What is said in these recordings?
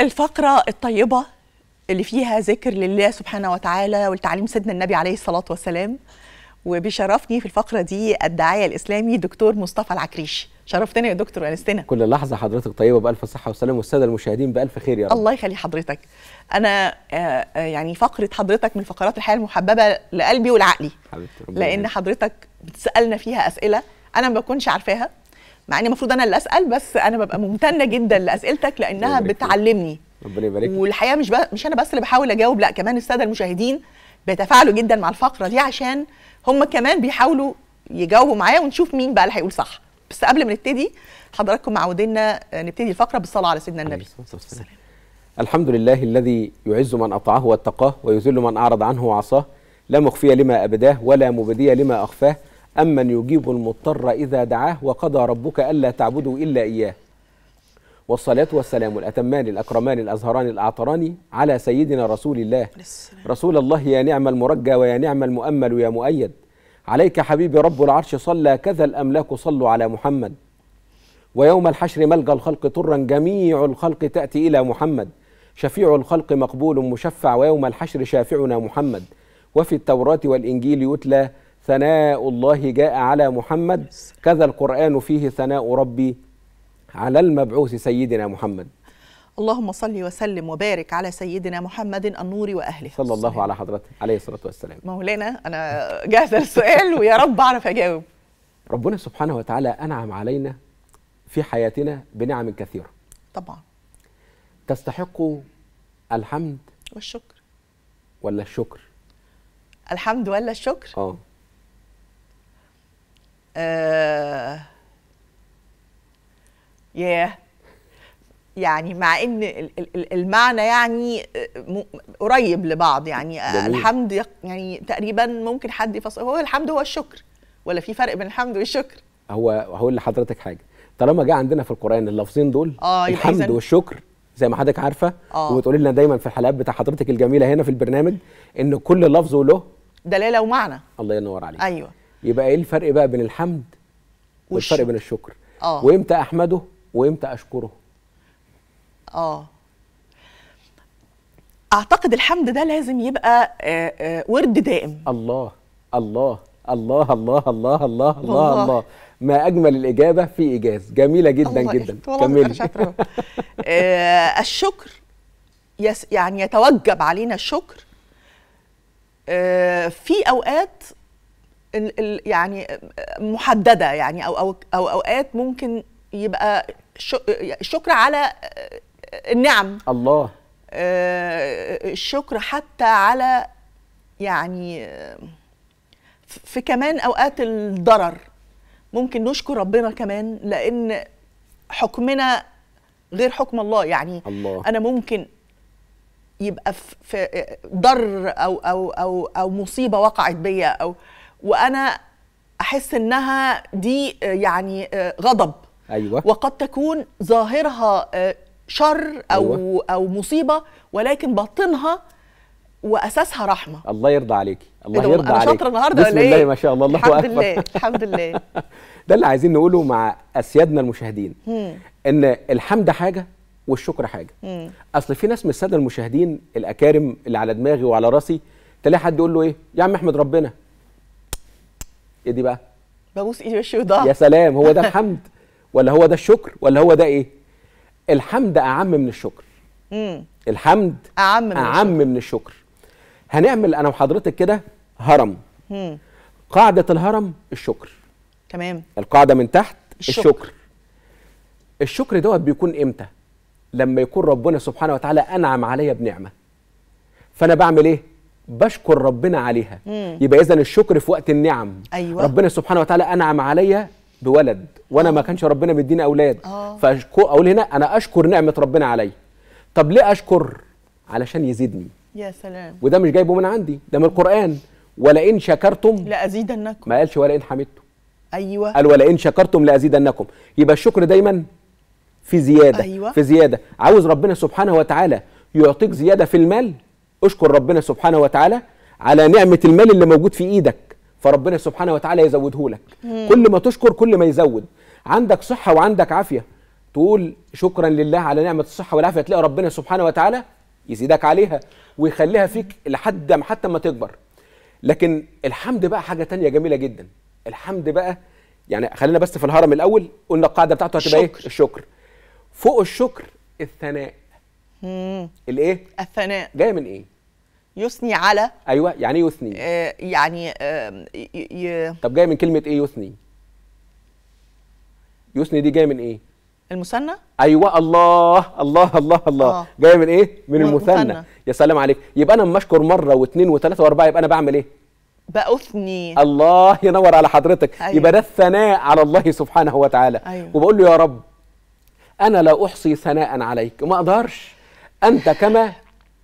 الفقرة الطيبة اللي فيها ذكر لله سبحانه وتعالى والتعليم سيدنا النبي عليه الصلاة والسلام وبيشرفني في الفقرة دي الداعية الإسلامي دكتور مصطفى العكريشي شرفتنا يا دكتور وانستنا كل لحظه حضرتك طيبه بالف صحه وسلام والساده المشاهدين بالف خير يا رب الله يخلي حضرتك انا آه، آه، يعني فقره حضرتك من فقرات الحياه المحببه لقلبي ولعقلي ربنا لان حضرتك بتسالنا فيها اسئله انا ما بكونش عارفاها مع اني المفروض انا اللي اسال بس انا ببقى ممتنه جدا لاسئلتك لانها بتعلمني ربنا يبارك والحقيقه مش بقى مش انا بس اللي بحاول اجاوب لا كمان الساده المشاهدين بيتفاعلوا جدا مع الفقره دي عشان هم كمان بيحاولوا يجاوبوا معايا ونشوف مين بقى اللي هيقول صح بس قبل ما نبتدي حضراتكم معودينا آه، نبتدي الفقره بالصلاه على سيدنا النبي السلام. الحمد لله الذي يعز من اطاعه واتقاه ويذل من اعرض عنه وعصاه لا مخفي لما ابداه ولا مبدي لما اخفاه أمن يجيب المضطر إذا دعاه وقضى ربك ألا تعبدوا إلا إياه والصلاة والسلام الأتمان الأكرمان الأزهران الأعطران على سيدنا رسول الله رسول الله يا نعم المرجى ويا نعم المؤمل يا مؤيد عليك حبيبي رب العرش صلى كذا الأملاك صلوا على محمد ويوم الحشر ملجأ الخلق طرا جميع الخلق تأتي إلى محمد شفيع الخلق مقبول مشفع ويوم الحشر شافعنا محمد وفي التوراة والإنجيل يتلى ثناء الله جاء على محمد كذا القرآن فيه ثناء ربي على المبعوث سيدنا محمد اللهم صل وسلم وبارك على سيدنا محمد النور واهله صلى الله على حضرته عليه الصلاه والسلام مولانا انا جاهزه للسؤال ويا رب اعرف اجاوب ربنا سبحانه وتعالى انعم علينا في حياتنا بنعم كثيره طبعا تستحق الحمد والشكر ولا الشكر الحمد ولا الشكر اه آه ياه يعني مع ان المعنى يعني آه، قريب لبعض يعني آه، جميل. الحمد يعني تقريبا ممكن حد يفصل هو الحمد هو الشكر ولا في فرق بين الحمد والشكر هو هقول لحضرتك حاجه طالما جه عندنا في القران اللفظين دول آه الحمد إذن... والشكر زي ما حضرتك عارفه آه. وتقولي لنا دايما في الحلقات بتاع حضرتك الجميله هنا في البرنامج ان كل لفظ له دلاله ومعنى الله ينور عليك ايوه يبقى ايه الفرق بقى بين الحمد والفرق بين الشكر آه. وامتى احمده وامتى اشكره اه اعتقد الحمد ده لازم يبقى آآ آه، آآ آه، ورد دائم الله الله الله الله الله الله الله, الله. ما اجمل الاجابه في ايجاز جميله جدا الله جدا إيه، كملي آه، الشكر يس يعني يتوجب علينا الشكر في اوقات يعني محدده يعني او او اوقات ممكن يبقى الشكر على النعم الله آه، الشكر حتى على يعني في كمان اوقات الضرر ممكن نشكر ربنا كمان لان حكمنا غير حكم الله يعني الله. انا ممكن يبقى في ضر او او او او مصيبه وقعت بيا او وانا احس انها دي آه، يعني آه، غضب ايوه وقد تكون ظاهرها آه، شر او أيوة. او مصيبه ولكن باطنها واساسها رحمه الله يرضى عليكي الله إيه يرضى أنا عليك انا شاطره النهارده بسم الله إيه؟ ما شاء الله الله الحمد أكبر. لله الحمد لله ده اللي عايزين نقوله مع اسيادنا المشاهدين مم. ان الحمد حاجه والشكر حاجه مم. اصل في ناس من الساده المشاهدين الاكارم اللي على دماغي وعلى راسي تلاقي حد يقول له ايه يا عم احمد ربنا ايه دي بقى ببوس ايدي وشي وضهري يا سلام هو ده الحمد ولا هو ده الشكر ولا هو ده ايه الحمد اعم من الشكر امم الحمد اعم من, الشكر. أعم من الشكر هنعمل انا وحضرتك كده هرم مم. قاعده الهرم الشكر تمام القاعده من تحت الشكر الشكر, الشكر دوت بيكون امتى لما يكون ربنا سبحانه وتعالى انعم عليا بنعمه فانا بعمل ايه بشكر ربنا عليها مم. يبقى اذا الشكر في وقت النعم أيوة. ربنا سبحانه وتعالى انعم عليا بولد وانا ما آه. كانش ربنا مديني اولاد آه. اقول هنا انا اشكر نعمه ربنا عليا طب ليه اشكر علشان يزيدني يا سلام وده مش جايبه من عندي ده من القران ولئن شكرتم لازيدنكم ما قالش ولئن حمدتم ايوه قال ولئن شكرتم لازيدنكم يبقى الشكر دايما في زياده أيوة. في زياده عاوز ربنا سبحانه وتعالى يعطيك زياده في المال اشكر ربنا سبحانه وتعالى على نعمه المال اللي موجود في ايدك فربنا سبحانه وتعالى يزوده لك كل ما تشكر كل ما يزود عندك صحه وعندك عافيه تقول شكرا لله على نعمه الصحه والعافيه تلاقي ربنا سبحانه وتعالى يزيدك عليها ويخليها فيك لحد ما حتى ما تكبر لكن الحمد بقى حاجه تانية جميله جدا الحمد بقى يعني خلينا بس في الهرم الاول قلنا القاعده بتاعته هتبقى ايه الشكر فوق الشكر الثناء الايه الثناء جايه من ايه يثني على ايوه يعني ايه يثني آه يعني آه ي... طب جايه من كلمه ايه يثني يثني دي جايه من ايه المثنى ايوه الله الله الله الله آه. جايه من ايه من المثنى يا سلام عليك يبقى انا لما اشكر مره واثنين وثلاثه واربعه يبقى انا بعمل ايه باثني الله ينور على حضرتك أيوة. يبقى ده الثناء على الله سبحانه وتعالى أيوة. وبقول له يا رب انا لا احصي ثناء عليك ما اقدرش أنت كما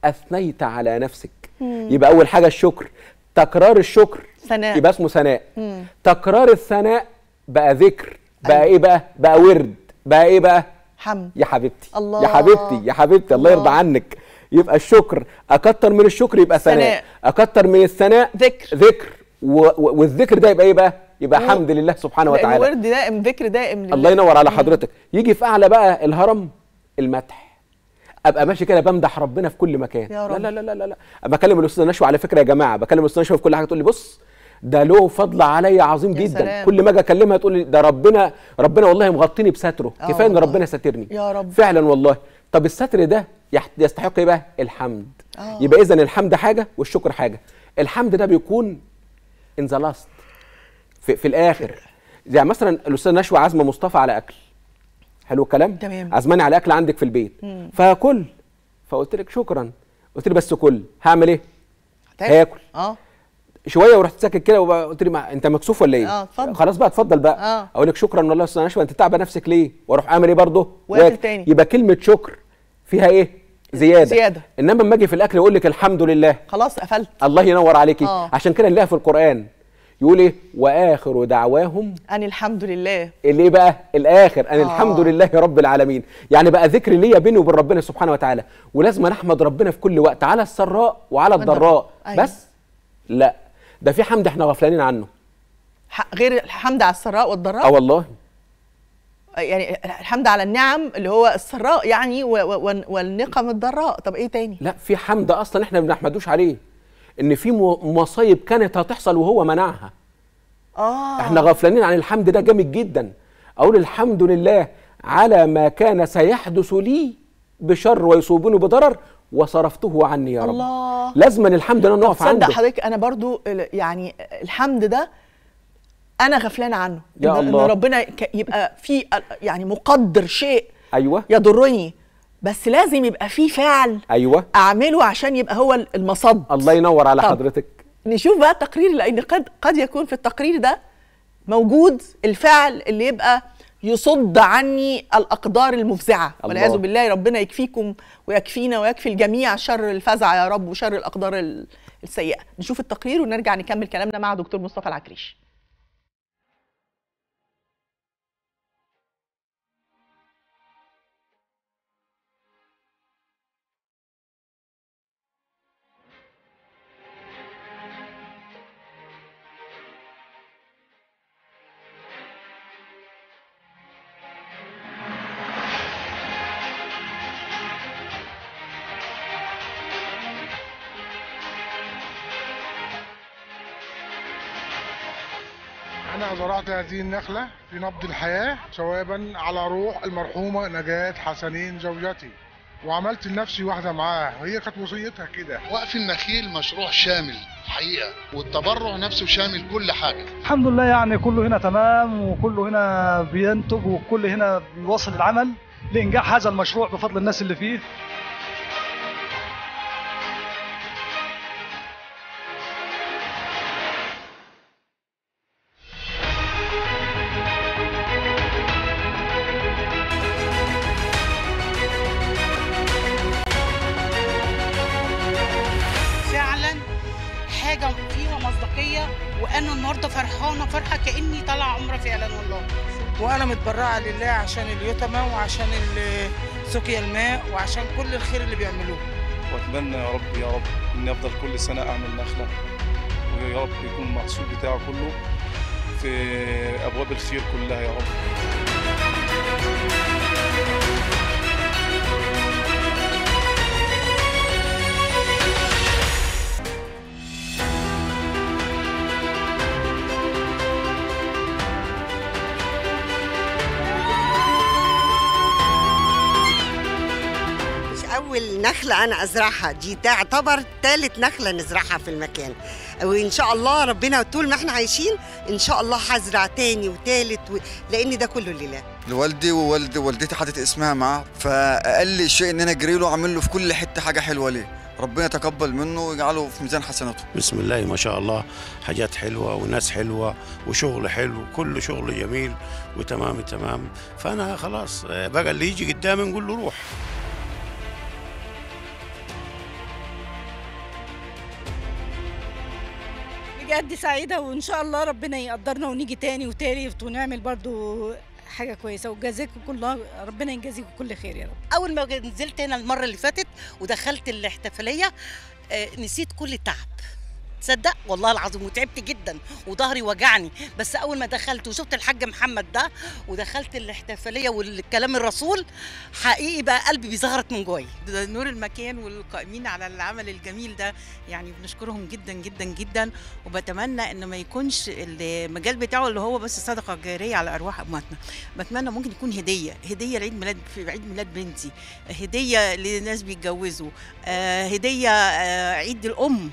أثنيت على نفسك مم. يبقى أول حاجة الشكر تكرار الشكر ثناء يبقى اسمه ثناء تكرار الثناء بقى ذكر بقى أيوة. ايه بقى بقى ورد بقى ايه بقى حمد يا حبيبتي الله يا حبيبتي يا حبيبتي الله, الله يرضى عنك يبقى الشكر اكتر من الشكر يبقى ثناء اكتر من الثناء ذكر ذكر والذكر ده يبقى ايه بقى يبقى حمد لله سبحانه وتعالى ورد دائم ذكر دائم لله الله ينور على حضرتك يجي في اعلى بقى الهرم المدح ابقى ماشي كده بمدح ربنا في كل مكان يا رب. لا لا لا لا لا بكلم الاستاذ نشوى على فكره يا جماعه بكلم الاستاذ نشوى في كل حاجه تقول لي بص ده له فضل عليا عظيم جدا سلام. كل ما اجي اكلمها تقول لي ده ربنا ربنا والله مغطيني بستره آه كفايه ان ربنا ساترني يا رب فعلا والله طب الستر ده يستحق ايه بقى الحمد أوه. يبقى اذا الحمد حاجه والشكر حاجه الحمد ده بيكون ان ذا لاست في, في الاخر زي يعني مثلا الاستاذ نشوى عزمه مصطفى على اكل حلو الكلام تمام عزماني على اكل عندك في البيت مم. فكل فقلت لك شكرا قلت لي بس كل هعمل ايه هاكل اه شويه ورحت ساكت كده وقلت لي ما انت مكسوف ولا ايه؟ اه اتفضل خلاص بقى اتفضل بقى آه. اقول لك شكرا والله استاذ نشوى انت تعبه نفسك ليه؟ واروح اعمل ايه برضه؟ واكل تاني يبقى كلمه شكر فيها ايه؟ زياده زياده انما لما اجي في الاكل اقول لك الحمد لله خلاص قفلت الله ينور عليكي آه. عشان كده نلاقيها في القران يقول ايه واخر دعواهم ان الحمد لله اللي إيه بقى الاخر ان آه. الحمد لله رب العالمين يعني بقى ذكر ليا بيني وبين ربنا سبحانه وتعالى ولازم نحمد ربنا في كل وقت على السراء وعلى الضراء أيوة. بس لا ده في حمد احنا غفلانين عنه غير الحمد على السراء والضراء اه والله يعني الحمد على النعم اللي هو السراء يعني والنقم الضراء طب ايه تاني لا في حمد اصلا احنا ما بنحمدوش عليه ان في مصايب كانت هتحصل وهو منعها اه احنا غفلانين عن الحمد ده جامد جدا اقول الحمد لله على ما كان سيحدث لي بشر ويصيبني بضرر وصرفته عني يا رب الله لازما الحمد لله نقف عنده تصدق حضرتك انا برضو يعني الحمد ده انا غفلان عنه يا إن الله. ان ربنا يبقى في يعني مقدر شيء ايوه يضرني بس لازم يبقى في فعل ايوه اعمله عشان يبقى هو المصد الله ينور على طب. حضرتك نشوف بقى التقرير لان قد قد يكون في التقرير ده موجود الفعل اللي يبقى يصد عني الاقدار المفزعه والعياذ بالله ربنا يكفيكم ويكفينا ويكفي الجميع شر الفزع يا رب وشر الاقدار السيئه نشوف التقرير ونرجع نكمل كلامنا مع دكتور مصطفى العكريش زرعت هذه النخلة في نبض الحياة ثوابا على روح المرحومة نجاة حسنين زوجتي وعملت لنفسي واحدة معاها وهي كانت وصيتها كده وقف النخيل مشروع شامل حقيقة والتبرع نفسه شامل كل حاجه الحمد لله يعني كله هنا تمام وكله هنا بينتج وكل هنا بيواصل العمل لانجاح هذا المشروع بفضل الناس اللي فيه متبرعه لله عشان اليتامى وعشان سقيا الماء وعشان كل الخير اللي بيعملوه واتمنى يا رب يا رب اني افضل كل سنه اعمل نخله ويا رب يكون المحصول بتاعه كله في ابواب الخير كلها يا رب نخلة أنا أزرعها دي تعتبر ثالث نخلة نزرعها في المكان وإن شاء الله ربنا طول ما إحنا عايشين إن شاء الله هزرع تاني وتالت و... لأن ده كله لله والدي ووالد ووالدتي حاطط اسمها معاه فأقل شيء إن أنا أجري له أعمل له في كل حتة حاجة حلوة ليه ربنا يتقبل منه ويجعله في ميزان حسناته بسم الله ما شاء الله حاجات حلوة وناس حلوة وشغل حلو كل شغل جميل وتمام تمام فأنا خلاص آه، بقى اللي يجي قدامي نقول له روح قد سعيده وان شاء الله ربنا يقدرنا ونيجي تاني وتالت ونعمل برضو حاجه كويسه وجزاكم كلها ربنا يجازيكم كل خير يا رب اول ما نزلت هنا المره اللي فاتت ودخلت الاحتفاليه آه، نسيت كل تعب تصدق والله العظيم وتعبت جدا وظهري وجعني بس اول ما دخلت وشفت الحاج محمد ده ودخلت الاحتفاليه والكلام الرسول حقيقي بقى قلبي بيزغرت من جوايا نور المكان والقائمين على العمل الجميل ده يعني بنشكرهم جدا جدا جدا وبتمنى ان ما يكونش المجال بتاعه اللي هو بس صدقه جاريه على ارواح امهاتنا بتمنى ممكن يكون هديه هديه لعيد ميلاد في عيد ميلاد بنتي هديه لناس بيتجوزوا آه، هديه آه، عيد الام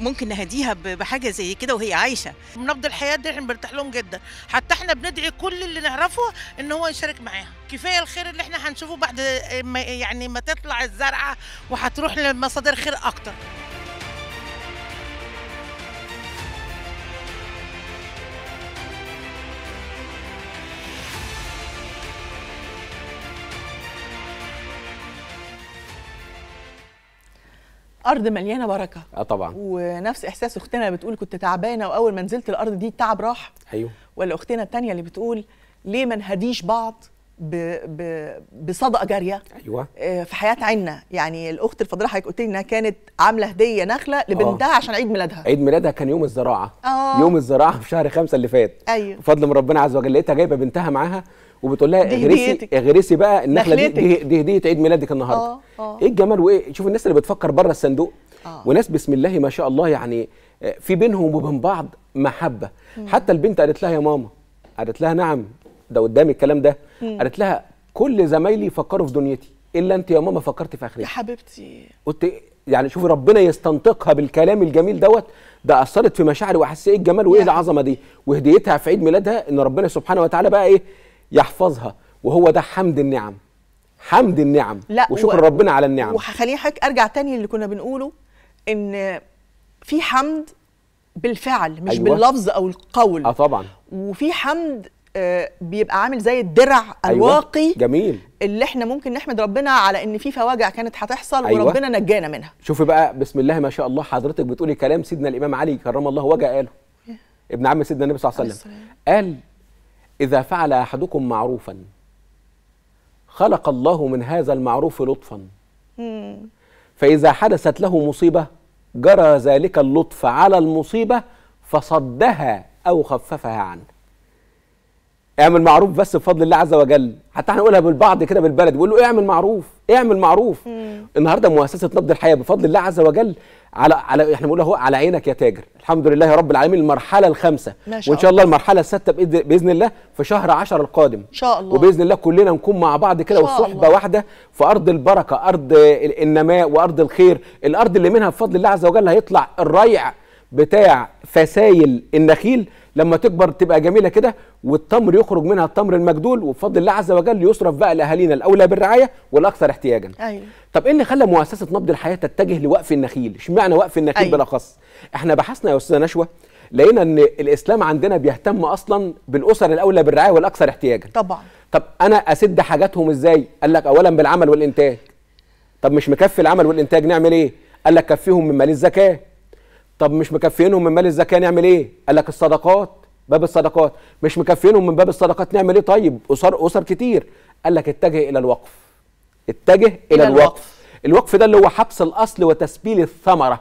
ممكن نهديها بحاجه زي كده وهي عايشه نبض الحياه دي احنا بنرتاح لهم جدا حتى احنا بندعي كل اللي نعرفه ان هو يشارك معاها كفايه الخير اللي احنا هنشوفه بعد ما يعني ما تطلع الزرعه وهتروح لمصادر خير اكتر ارض مليانه بركه اه طبعا ونفس احساس اختنا بتقول كنت تعبانه واول ما نزلت الارض دي التعب راح ايوه ولا اختنا الثانيه اللي بتقول ليه ما نهديش بعض ب... ب... بصدقه جاريه ايوه آه، في حياه عنا يعني الاخت الفضيله حضرتك قلت لي انها كانت عامله هديه نخله آه. لبنتها عشان عيد ميلادها عيد ميلادها كان يوم الزراعه أوه. يوم الزراعه في شهر خمسة اللي فات ايوه بفضل من ربنا عز وجل لقيتها جايبه بنتها معاها وبتقول لها اغرسي اغرسي بقى النخله دي دي, دي هديه عيد ميلادك النهارده آه آه. ايه الجمال وايه شوف الناس اللي بتفكر بره الصندوق آه. وناس بسم الله ما شاء الله يعني آه، في بينهم وبين بعض محبه مم. حتى البنت قالت لها يا ماما قالت لها نعم ده قدامي الكلام ده مم. قالت لها كل زمايلي فكروا في دنيتي الا انت يا ماما فكرتي في اخرتي يا حبيبتي قلت يعني شوفي ربنا يستنطقها بالكلام الجميل دوت ده اثرت في مشاعري واحس ايه الجمال وايه العظمه دي وهديتها في عيد ميلادها ان ربنا سبحانه وتعالى بقى ايه يحفظها وهو ده حمد النعم حمد النعم لا وشكر و... ربنا على النعم وهخليه حضرتك ارجع تاني اللي كنا بنقوله ان في حمد بالفعل مش أيوة. باللفظ او القول اه طبعا وفي حمد آه، بيبقى عامل زي الدرع أيوة. الواقي أيوة. جميل اللي احنا ممكن نحمد ربنا على ان في فواجع كانت هتحصل أيوة. وربنا نجانا منها شوفي بقى بسم الله ما شاء الله حضرتك بتقولي كلام سيدنا الامام علي كرم الله وجهه قاله ابن عم سيدنا النبي صلى الله عليه وسلم قال إذا فعل أحدكم معروفا خلق الله من هذا المعروف لطفا فإذا حدثت له مصيبة جرى ذلك اللطف على المصيبة فصدها أو خففها عنه اعمل معروف بس بفضل الله عز وجل حتى احنا نقولها بالبعض كده بالبلد بيقول له اعمل معروف اعمل معروف مم. النهارده مؤسسه نبض الحياه بفضل الله عز وجل على على احنا بنقول اهو على عينك يا تاجر الحمد لله يا رب العالمين المرحله الخامسه وان شاء الله المرحله السادسه باذن الله في شهر 10 القادم ان شاء الله وباذن الله كلنا نكون مع بعض كده وصحبه واحده في ارض البركه ارض النماء وارض الخير الارض اللي منها بفضل الله عز وجل هيطلع الريع بتاع فسايل النخيل لما تكبر تبقى جميله كده والتمر يخرج منها التمر المجدول وبفضل الله عز وجل يصرف بقى لاهالينا الاولى بالرعايه والاكثر احتياجا. ايوه طب ايه اللي خلى مؤسسه نبض الحياه تتجه لوقف النخيل؟ اشمعنى وقف النخيل أيوة. بالاخص؟ احنا بحثنا يا استاذه نشوه لقينا ان الاسلام عندنا بيهتم اصلا بالاسر الاولى بالرعايه والاكثر احتياجا. طبعا طب انا اسد حاجاتهم ازاي؟ قال لك اولا بالعمل والانتاج. طب مش مكفي العمل والانتاج نعمل ايه؟ قال لك كفيهم من مال الزكاه. طب مش مكفينهم من مال الزكاه نعمل ايه قال لك الصدقات باب الصدقات مش مكفينهم من باب الصدقات نعمل ايه طيب اسر اسر كتير قال لك اتجه الى الوقف اتجه الى, إلى الوقف. الوقف الوقف ده اللي هو حبس الاصل وتسبيل الثمره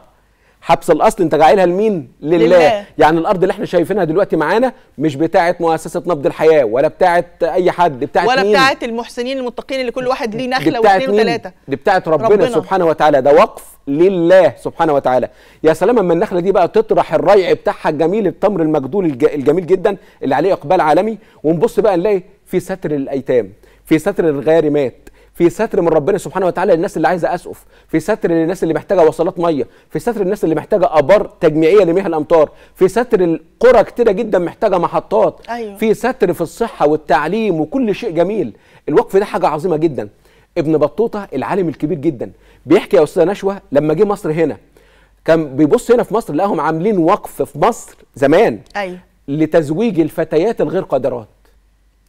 حبس الاصل انت جايلها لمين لله. لله يعني الارض اللي احنا شايفينها دلوقتي معانا مش بتاعه مؤسسه نبض الحياه ولا بتاعه اي حد بتاعه ولا مين؟ بتاعه المحسنين المتقين اللي كل واحد ليه نخله واثنين وثلاثه دي بتاعه ربنا, ربنا سبحانه وتعالى ده وقف لله سبحانه وتعالى يا سلام اما النخله دي بقى تطرح الريع بتاعها الجميل التمر المجدول الجميل جدا اللي عليه اقبال عالمي ونبص بقى نلاقي في ستر الايتام في ستر الغارمات في ستر من ربنا سبحانه وتعالى للناس اللي عايزه اسقف في ستر للناس اللي محتاجه وصلات ميه في ستر للناس اللي محتاجه ابار تجميعيه لمياه الامطار في ستر القرى كتيره جدا محتاجه محطات أيوه. في ستر في الصحه والتعليم وكل شيء جميل الوقف ده حاجه عظيمه جدا ابن بطوطه العالم الكبير جدا بيحكي يا استاذه نشوه لما جه مصر هنا كان بيبص هنا في مصر لقاهم عاملين وقف في مصر زمان أيوه. لتزويج الفتيات الغير قادرات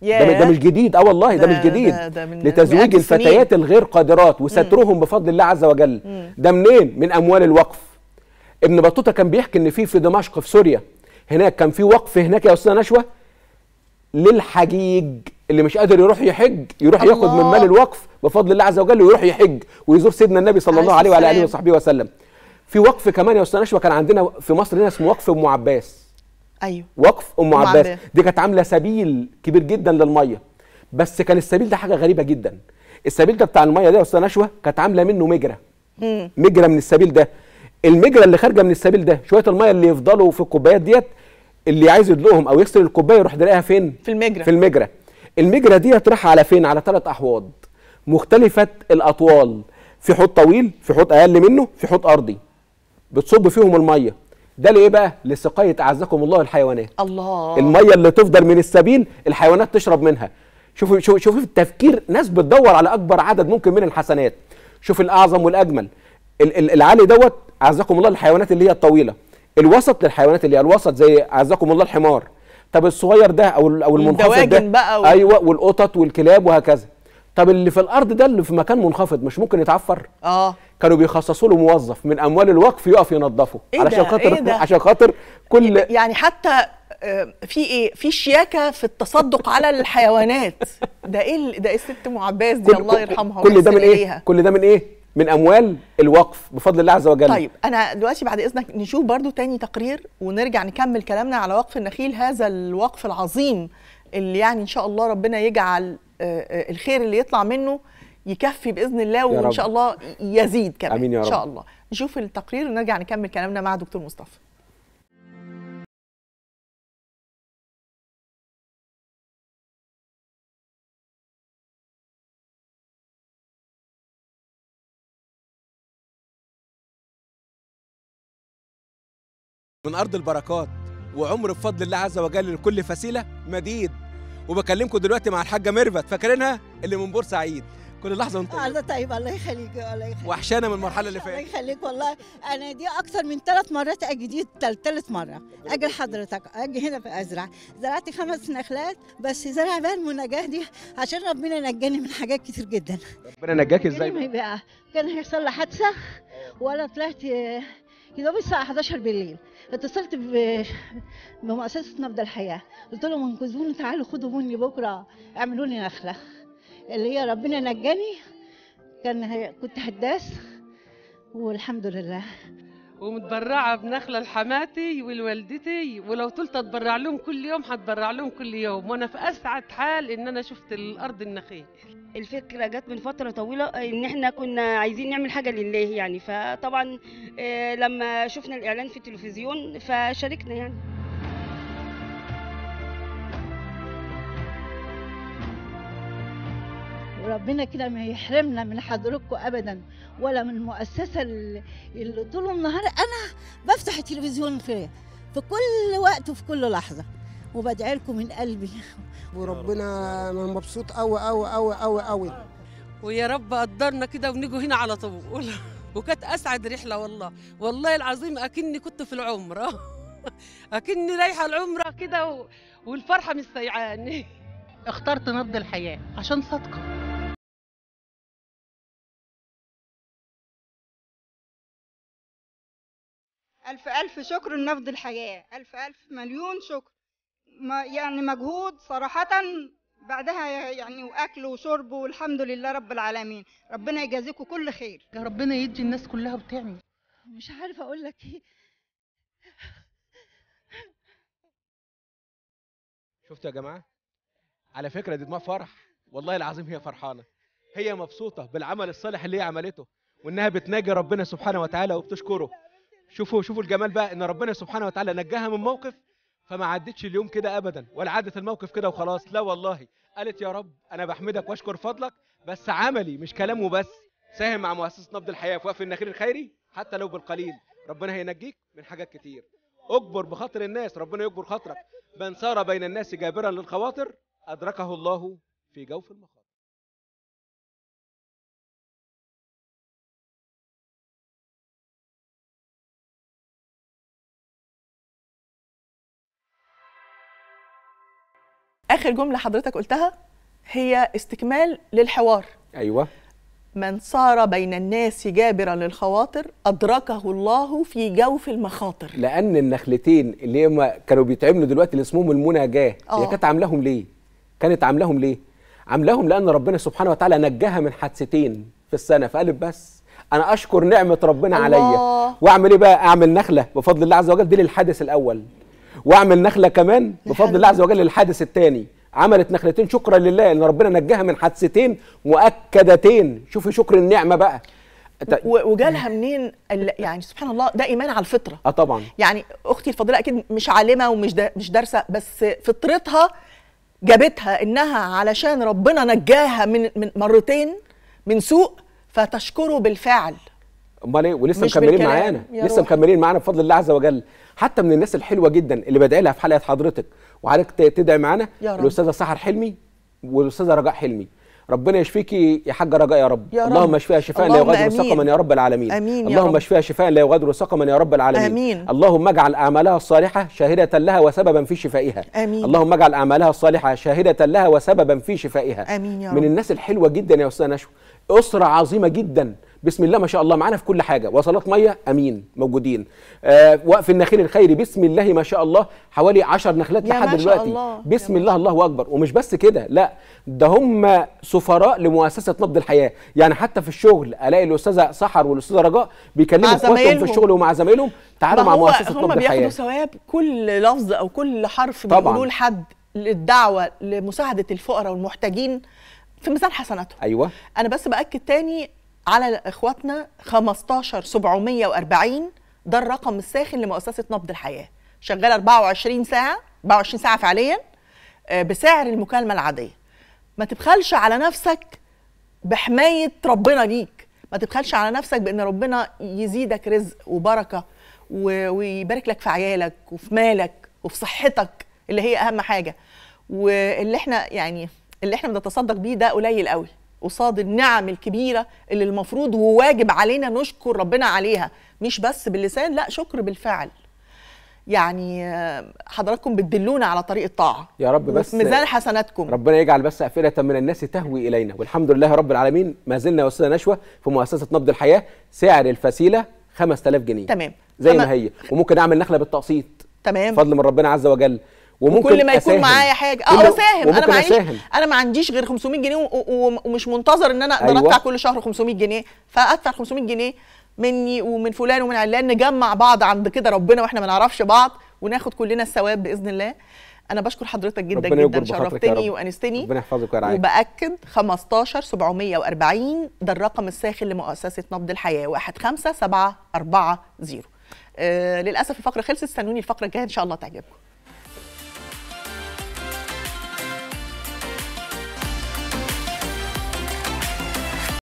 ده, ده مش جديد اه والله ده, ده مش جديد ده ده من لتزويج الفتيات الغير قادرات وسترهم مم. بفضل الله عز وجل ده منين من اموال الوقف ابن بطوطه كان بيحكي ان في في دمشق في سوريا هناك كان في وقف هناك يا استاذه نشوه للحجيج اللي مش قادر يروح يحج يروح ياخد من مال الوقف بفضل الله عز وجل ويروح يحج ويزور سيدنا النبي صلى الله عليه وعلى اله وصحبه وسلم في وقف كمان يا استاذه نشوه كان عندنا في مصر هنا اسمه وقف ام عباس ايوه وقف ام عباس دي كانت عامله سبيل كبير جدا للميه بس كان السبيل ده حاجه غريبه جدا السبيل ده بتاع الميه ده يا استاذه نشوه كانت عامله منه مجرى مجرى من السبيل ده المجرى اللي خارجه من السبيل ده شويه الميه اللي يفضلوا في الكوبايات ديت اللي عايز يدلقهم او يغسل الكوبايه يروح دلقها فين في المجرى في المجرى المجرى ديت راح على فين على ثلاث احواض مختلفه الاطوال في حوض طويل في حوض اقل منه في حوض ارضي بتصب فيهم الميه ده لإيه بقى؟ لسقاية أعزكم الله الحيوانات الله المية اللي تفضل من السبيل الحيوانات تشرب منها شوفوا شوفوا شوف التفكير ناس بتدور على أكبر عدد ممكن من الحسنات شوف الأعظم والأجمل العالي دوت أعزكم الله الحيوانات اللي هي الطويلة الوسط للحيوانات اللي هي الوسط زي أعزكم الله الحمار طب الصغير ده او او المنخفض ده بقى و... ايوه والقطط والكلاب وهكذا طب اللي في الارض ده اللي في مكان منخفض مش ممكن يتعفر اه كانوا بيخصصوا له موظف من اموال الوقف يقف ينظفه إيه علشان خاطر إيه عشان خاطر كل يعني, يعني حتى آه، في ايه في شياكه في التصدق على الحيوانات ده ايه ده ايه الست ام عباس دي الله يرحمها كل ده من ايه إليها. كل ده من ايه من اموال الوقف بفضل الله عز وجل طيب انا دلوقتي بعد اذنك نشوف برضو تاني تقرير ونرجع نكمل كلامنا على وقف النخيل هذا الوقف العظيم اللي يعني ان شاء الله ربنا يجعل آه، آه، الخير اللي يطلع منه يكفي باذن الله وان شاء الله يزيد كمان امين يا رب ان شاء الله نشوف التقرير ونرجع نكمل كلامنا مع دكتور مصطفى من أرض البركات وعمر بفضل الله عز وجل لكل فسيلة مديد وبكلمكم دلوقتي مع الحاجه ميرفت فاكرينها اللي من بورسعيد كل لحظه وانت عايزه آه، طيب الله يخليك الله يخليك وحشانه من المرحله اللي فاتت الله يخليك والله انا دي اكثر من ثلاث مرات اجي دي ثالث مره اجي لحضرتك اجي هنا في ازرع زرعت خمس نخلات بس زرع بقى المناجاه دي عشان ربنا نجاني من حاجات كتير جدا ربنا نجاك ازاي بقى كان هيحصل لي حادثه ولا طلعت كده الساعه 11 بالليل اتصلت بمؤسسه نبض الحياه قلت لهم انقذوني تعالوا خدوا مني بكره اعملوا لي نخله اللي هي ربنا نجاني كان كنت هداس والحمد لله ومتبرعة بنخلة لحماتي ولوالدتي ولو طلت اتبرع لهم كل يوم هتبرع لهم كل يوم وانا في اسعد حال ان انا شفت الارض النخيل الفكره جت من فتره طويله ان احنا كنا عايزين نعمل حاجه لله يعني فطبعا آه، لما شفنا الاعلان في التلفزيون فشاركنا يعني ربنا كده ما يحرمنا من حضركم ابدا ولا من المؤسسه اللي طول النهار انا بفتح التلفزيون في في كل وقت وفي كل لحظه وبدعي لكم من قلبي وربنا مبسوط قوي قوي قوي قوي قوي ويا رب قدرنا كده ونيجوا هنا على طول وكانت اسعد رحله والله والله العظيم اكني كنت في العمره اكني رايحه العمره كده والفرحه مش سايعاني اخترت نبض الحياه عشان صادقه ألف ألف شكر لنفض الحياة ألف ألف مليون شكر ما يعني مجهود صراحة بعدها يعني واكل وشرب والحمد لله رب العالمين ربنا يجازيكم كل خير ربنا يدي الناس كلها بتعمل مش عارفه اقول لك ايه شفتوا يا جماعه على فكره دي ما فرح والله العظيم هي فرحانه هي مبسوطه بالعمل الصالح اللي هي عملته وانها بتناجي ربنا سبحانه وتعالى وبتشكره شوفوا شوفوا الجمال بقى ان ربنا سبحانه وتعالى نجاها من موقف فما عدتش اليوم كده ابدا ولا عدت الموقف كده وخلاص لا والله قالت يا رب انا بحمدك واشكر فضلك بس عملي مش كلامه بس ساهم مع مؤسسه نبض الحياه في وقف النخيل الخيري حتى لو بالقليل ربنا هينجيك من حاجات كتير اجبر بخاطر الناس ربنا يجبر خاطرك من سار بين الناس جابرا للخواطر ادركه الله في جوف المخاطر اخر جمله حضرتك قلتها هي استكمال للحوار ايوه من صار بين الناس جابرا للخواطر ادركه الله في جوف المخاطر لان النخلتين اللي هما كانوا بيتعملوا دلوقتي اللي اسمهم المناجاه هي آه. كانت عاملاهم ليه كانت عاملاهم ليه عاملاهم لان ربنا سبحانه وتعالى نجاها من حادثتين في السنه فقالت بس انا اشكر نعمه ربنا عليا واعمل ايه بقى اعمل نخله بفضل الله عز وجل دي للحادث الاول واعمل نخله كمان بفضل الله عز وجل الحادث الثاني عملت نخلتين شكرا لله ان ربنا نجاها من حادثتين مؤكدتين شوفي شكر النعمه بقى وجالها منين يعني سبحان الله ده ايمان على الفطره اه طبعا يعني اختي الفضيله اكيد مش عالمه ومش مش دارسه بس فطرتها جابتها انها علشان ربنا نجاها من من مرتين من سوء فتشكره بالفعل امال ايه ولسه مكملين معانا لسه مكملين معانا بفضل الله عز وجل حتى من الناس الحلوه جدا اللي بدعي لها في حلقه حضرتك وعليك تدعي معانا الاستاذه سحر حلمي والاستاذه رجاء حلمي ربنا يشفيكي يا حاجه رجاء يا رب يا اللهم اشفيها شفاء لا يغادر سقما يا رب العالمين امين اللهم اشفيها شفاء لا يغادر سقما يا رب العالمين امين اللهم اجعل اعمالها الصالحه شاهده لها وسببا في شفائها امين اللهم اجعل اعمالها الصالحه شاهده لها وسببا في شفائها امين يا رب من الناس الحلوه جدا يا استاذه نشوى اسره عظيمه جدا بسم الله ما شاء الله معانا في كل حاجه وصلات ميه امين موجودين آه وقف النخيل الخيري بسم الله ما شاء الله حوالي 10 نخلات لحد دلوقتي الله. بسم الله الله اكبر ومش بس كده لا ده هم سفراء لمؤسسه نبض الحياه يعني حتى في الشغل الاقي الاستاذه سحر والاستاذه رجاء بيكلموا اخواتهم في الشغل ومع زمايلهم تعالوا مع مؤسسه نبض الحياه هم بياخدوا ثواب كل لفظ او كل حرف بيقولوه لحد للدعوه لمساعده الفقراء والمحتاجين في ميزان حسناتهم ايوه انا بس باكد تاني على اخواتنا 15740 ده الرقم الساخن لمؤسسه نبض الحياه شغاله 24 ساعه 24 ساعه فعليا آه، بسعر المكالمه العاديه ما تبخلش على نفسك بحمايه ربنا ليك ما تبخلش على نفسك بان ربنا يزيدك رزق وبركه ويبارك لك في عيالك وفي مالك وفي صحتك اللي هي اهم حاجه واللي احنا يعني اللي احنا بنتصدق بيه ده قليل قوي قصاد النعم الكبيره اللي المفروض وواجب علينا نشكر ربنا عليها مش بس باللسان لا شكر بالفعل يعني آه، حضراتكم بتدلونا على طريق الطاعه يا رب بس ميزان حسناتكم ربنا يجعل بس افئده من الناس تهوي الينا والحمد لله رب العالمين ما زلنا وصلنا نشوه في مؤسسه نبض الحياه سعر الفسيله 5000 جنيه تمام زي ما هي وممكن اعمل نخله بالتقسيط تمام فضل من ربنا عز وجل وممكن كل ما يكون معايا حاجه اه اساهم انا معيش انا ما عنديش غير 500 جنيه ومش منتظر ان انا اقدر أيوة. ادفع كل شهر 500 جنيه فادفع 500 جنيه مني ومن فلان ومن علان نجمع بعض عند كده ربنا واحنا ما نعرفش بعض وناخد كلنا الثواب باذن الله انا بشكر حضرتك جدا جدا شرفتني وانستني ربنا يحفظك يا وباكد 15 740 ده الرقم الساخن لمؤسسه نبض الحياه 15740 آه للاسف الفقره خلصت استنوني الفقره الجايه ان شاء الله تعجبكم